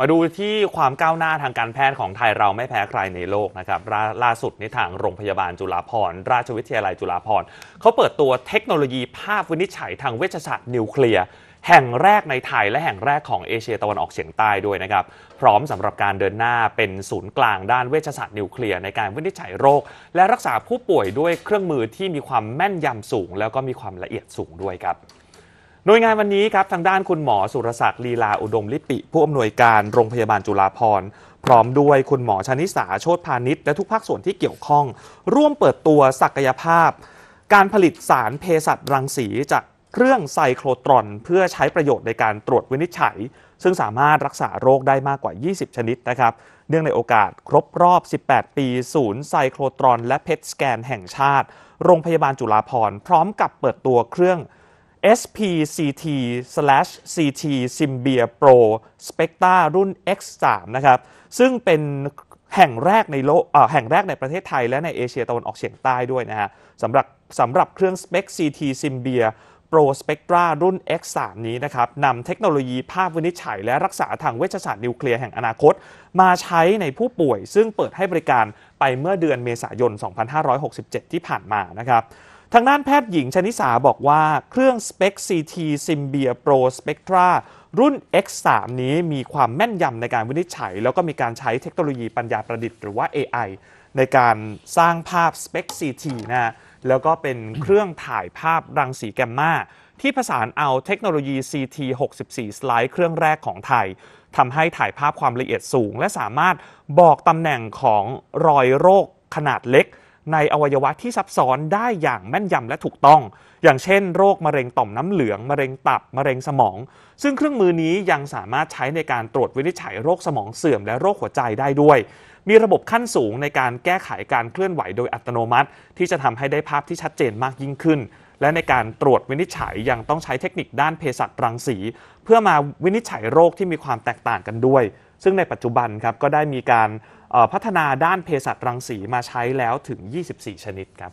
มาดูที่ความก้าวหน้าทางการแพทย์ของไทยเราไม่แพ้ใครในโลกนะครับลล่าสุดในทางโรงพยาบาลจุฬาภร์ราชวิทยาลัยจุฬาภร์เขาเปิดตัวเทคโนโลยีภาพวินิจฉัยทางเวชศาสตร์นิวเคลียร์ แห่งแรกในไทยและแห่งแรกของเอเชียตะวันออกเฉียงใต้ด้วยนะครับพร้อมสำหรับการเดินหน้าเป็นศูนย์กลางด้านเวชศาสตร์ นิวเคลียร์ในการวินิจฉัยโรค และรักษาผู้ป่วยด้วยเครื่องมือที่มีความแม่นยำสูง แล้วก็มีความละเอียดสูงด้วยครับหน่วยงานวันนี้ครับ ทางด้านคุณหมอสุรศักดิ์ลีลาอุดมลิปิ ผู้อำนวยการโรงพยาบาลจุฬาภรณ์พร้อมด้วยคุณหมอชนิสาโชตพาณิชย์และทุกภาคส่วนที่เกี่ยวข้อง ร่วมเปิดตัวศักยภาพ การผลิตสารเภสัชรังสีจากเครื่องไซโครตรอน เพื่อใช้ประโยชน์ในการตรวจวินิจฉัย ซึ่งสามารถรักษาโรคได้มากกว่า 20 ชนิดนะครับ เนื่องในโอกาสครบรอบ 18 ปี ศูนย์ไซโครตรอน และเพชสแกนแห่งชาติ โรงพยาบาลจุฬาภรณ์พร้อมกับเปิดตัวเครื่อง SPCT/CT Symbia Pro Spectra รุ่น X3 นะครับ ซึ่งเป็นแห่งแรกในโลกแห่งแรกในประเทศไทยและในเอเชียตะวันออกเฉียงใต้ด้วยนะฮะสำหรับสำหรับเครื่อง Spec CT Symbia Pro Spectra รุ่น X3 นี้นะครับนำเทคโนโลยีภาพวินิจฉัยและรักษาทางเวชศาสตร์นิวเคลียร์แห่งอนาคต มาใช้ในผู้ป่วยซึ่งเปิดให้บริการไปเมื่อเดือนเมษายน 2567 ที่ผ่านมานะครับทางด้านแพทย์หญิงชนิสาบอกว่าเครื่อง Spec ีทีซิมเบียโปรสเปกตรรุ่น X3 นี้มีความแม่นยำในการวินิจฉัย แล้วก็มีการใช้เทคโนโลยีปัญญาประดิษฐ์หรือว่า AI ในการสร้างภาพ Spec ทีนะแล้วก็เป็นเครื่องถ่ายภาพรังสีแกมมาที่ผสานเอาเทคโนโลยี CT 64สไลด์เครื่องแรกของไทยทำให้ถ่ายภาพความละเอียดสูง และสามารถบอกตำแหน่งของรอยโรคขนาดเล็กในอวัยวะที่ซับซ้อนได้อย่างแม่นยำและถูกต้อง อย่างเช่นโรคมะเร็งต่อมน้ำเหลืองมะเร็งตับมะเร็งสมอง ซึ่งเครื่องมือนี้ยังสามารถใช้ในการตรวจวินิจฉัยโรคสมองเสื่อมและโรคหัวใจได้ด้วย มีระบบขั้นสูงในการแก้ไขการเคลื่อนไหวโดยอัตโนมัติที่จะทำให้ได้ภาพที่ชัดเจนมากยิ่งขึ้น และในการตรวจวินิจฉัยยังต้องใช้เทคนิคด้านเภสัชรังสี เพื่อมาวินิจฉัยโรคที่มีความแตกต่างกันด้วย ซึ่งในปัจจุบันครับก็ได้มีการพัฒนาด้านเภสัชรังสีมาใช้แล้วถึง 24 ชนิดครับ